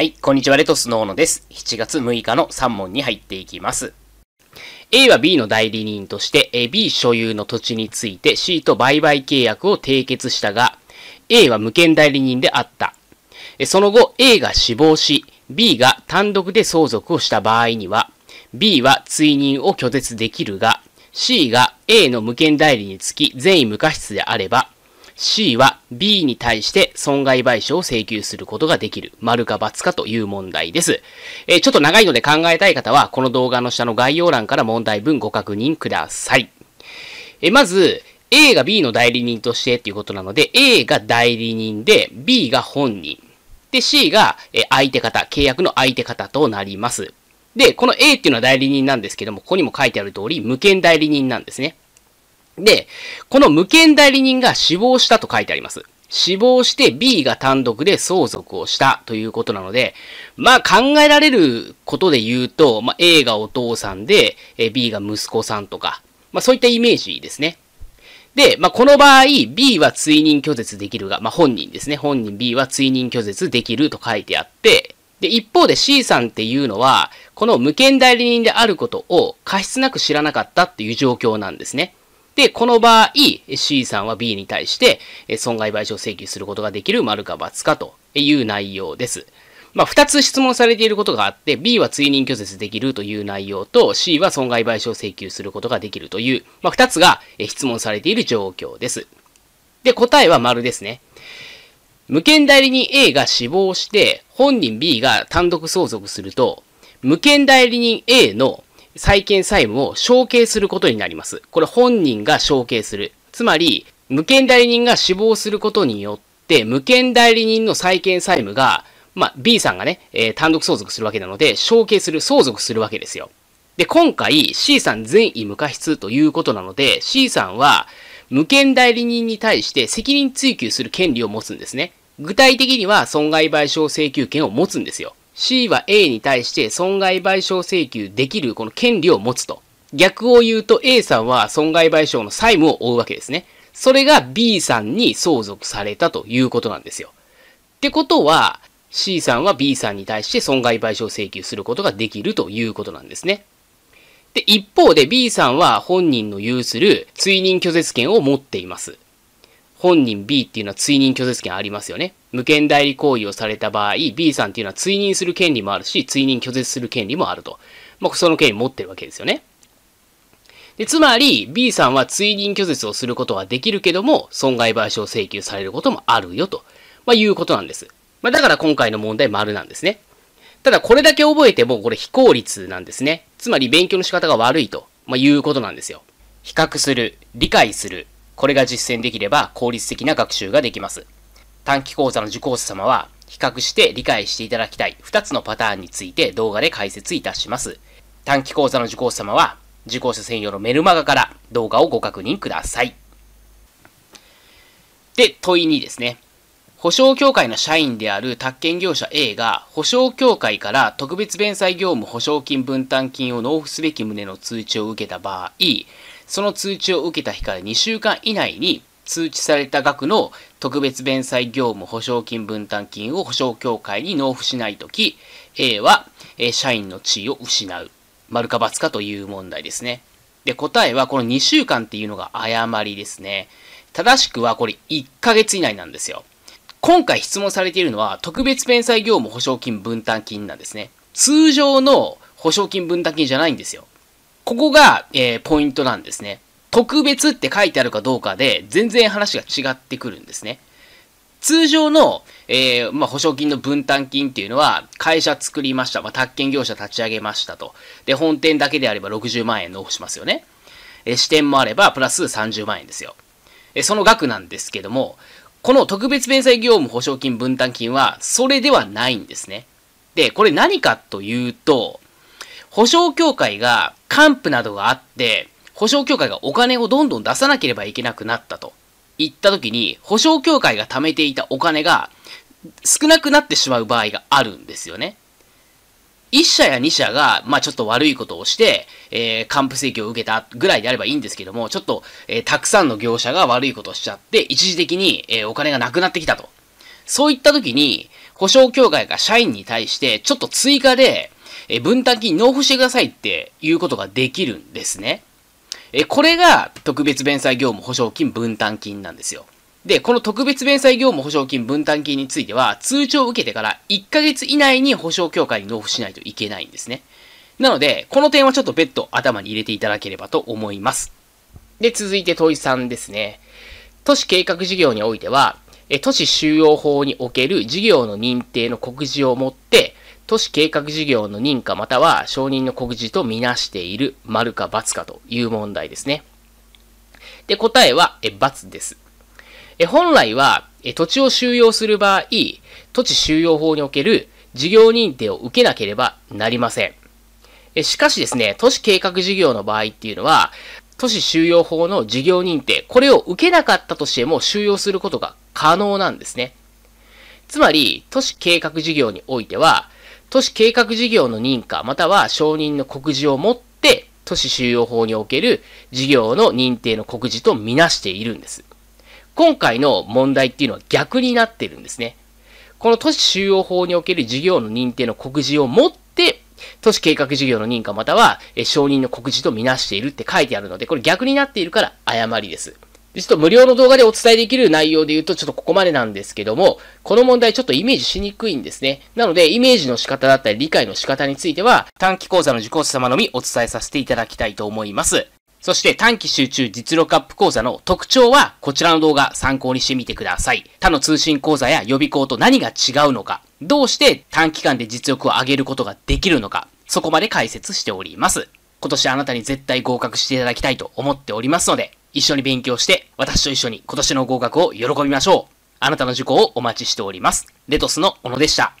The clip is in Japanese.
はい、こんにちは、レトスのーノです。7月6日の3問に入っていきます。A は B の代理人として、B 所有の土地について C と売買契約を締結したが、A は無権代理人であった。その後、A が死亡し、B が単独で相続をした場合には、B は追認を拒絶できるが、C が A の無権代理につき善意無過失であれば、C は B に対して損害賠償を請求することができる。丸か×かという問題です。えー、ちょっと長いので考えたい方は、この動画の下の概要欄から問題文ご確認ください。えー、まず、A が B の代理人としてっていうことなので、A が代理人で、B が本人。で、C が、え相手方、契約の相手方となります。で、この A っていうのは代理人なんですけども、ここにも書いてある通り、無権代理人なんですね。で、この無権代理人が死亡したと書いてあります。死亡して B が単独で相続をしたということなので、まあ考えられることで言うと、まあ A がお父さんで、B が息子さんとか、まあそういったイメージですね。で、まあこの場合、B は追認拒絶できるが、まあ本人ですね。本人 B は追認拒絶できると書いてあって、で、一方で C さんっていうのは、この無権代理人であることを過失なく知らなかったっていう状況なんですね。で、この場合、C さんは B に対して損害賠償請求することができる丸か×かという内容です。まあ、二つ質問されていることがあって、B は追認拒絶できるという内容と、C は損害賠償請求することができるという、まあ、二つが質問されている状況です。で、答えは丸ですね。無権代理人 A が死亡して、本人 B が単独相続すると、無権代理人 A の債権債務を承継することになります。これ本人が承継する。つまり、無権代理人が死亡することによって、無権代理人の債権債務が、まあ、B さんがね、えー、単独相続するわけなので、承継する、相続するわけですよ。で、今回 C さん善意無過失ということなので、C さんは、無権代理人に対して責任追及する権利を持つんですね。具体的には損害賠償請求権を持つんですよ。C は A に対して損害賠償請求できるこの権利を持つと。逆を言うと A さんは損害賠償の債務を負うわけですね。それが B さんに相続されたということなんですよ。ってことは、C さんは B さんに対して損害賠償請求することができるということなんですね。で、一方で B さんは本人の有する追認拒絶権を持っています。本人 B っていうのは追認拒絶権ありますよね。無権代理行為をされた場合、B さんっていうのは追認する権利もあるし、追認拒絶する権利もあると。まあ、その権利持ってるわけですよね。でつまり、B さんは追認拒絶をすることはできるけども、損害賠償請求されることもあるよと、まあ、いうことなんです。まあ、だから今回の問題丸なんですね。ただこれだけ覚えてもこれ非効率なんですね。つまり勉強の仕方が悪いと、まいうことなんですよ。比較する、理解する、これが実践できれば効率的な学習ができます。短期講座の受講者様は、比較して理解していただきたい2つのパターンについて動画で解説いたします。短期講座の受講者様は、受講者専用のメルマガから動画をご確認ください。で、問い2ですね。保証協会の社員である宅建業者 A が保証協会から特別弁済業務保証金分担金を納付すべき旨の通知を受けた場合、その通知を受けた日から2週間以内に通知された額の特別弁済業務保証金分担金を保証協会に納付しないとき、A は、え社員の地位を失う。丸か罰かという問題ですね。で、答えはこの2週間っていうのが誤りですね。正しくはこれ1ヶ月以内なんですよ。今回質問されているのは特別弁済業務保証金分担金なんですね。通常の保証金分担金じゃないんですよ。ここが、えー、ポイントなんですね。特別って書いてあるかどうかで、全然話が違ってくるんですね。通常の、えー、まあ、保証金の分担金っていうのは、会社作りました。まあ、宅建業者立ち上げましたと。で、本店だけであれば60万円納付しますよね。え支店もあれば、プラス30万円ですよ。えその額なんですけども、この特別弁済業務保証金分担金は、それではないんですね。で、これ何かというと、保証協会が、還付などがあって、保証協会がお金をどんどん出さなければいけなくなったと。言った時に、保証協会が貯めていたお金が少なくなってしまう場合があるんですよね。一社や二社が、まあちょっと悪いことをして、えー、還付請求を受けたぐらいであればいいんですけども、ちょっと、えー、たくさんの業者が悪いことをしちゃって、一時的に、えー、お金がなくなってきたと。そういった時に、保証協会が社員に対して、ちょっと追加で、え分担金納付してくださいっていうことができるんですね。えこれが特別弁済業務保証金分担金なんですよ。で、この特別弁済業務保証金分担金については、通帳を受けてから1ヶ月以内に保証協会に納付しないといけないんですね。なので、この点はちょっと別途頭に入れていただければと思います。で、続いて問い3ですね。都市計画事業においては、え都市収容法における事業の認定の告示をもって、都市計画事業の認可または承認の告示とみなしている丸か×かという問題ですね。で、答えは、え、×です。え、本来は、え、土地を収容する場合、土地収用法における事業認定を受けなければなりません。え、しかしですね、都市計画事業の場合っていうのは、都市収容法の事業認定、これを受けなかったとしても収容することが可能なんですね。つまり、都市計画事業においては、都市計画事業の認可または承認の告示をもって都市収容法における事業の認定の告示とみなしているんです。今回の問題っていうのは逆になってるんですね。この都市収容法における事業の認定の告示をもって都市計画事業の認可または承認の告示とみなしているって書いてあるので、これ逆になっているから誤りです。ちょっと無料の動画でお伝えできる内容で言うと、ちょっとここまでなんですけども、この問題ちょっとイメージしにくいんですね。なので、イメージの仕方だったり、理解の仕方については、短期講座の受講者様のみお伝えさせていただきたいと思います。そして短期集中実力アップ講座の特徴はこちらの動画参考にしてみてください。他の通信講座や予備校と何が違うのか、どうして短期間で実力を上げることができるのか、そこまで解説しております。今年あなたに絶対合格していただきたいと思っておりますので、一緒に勉強して、私と一緒に今年の合格を喜びましょう。あなたの受講をお待ちしております。レトスの小野でした。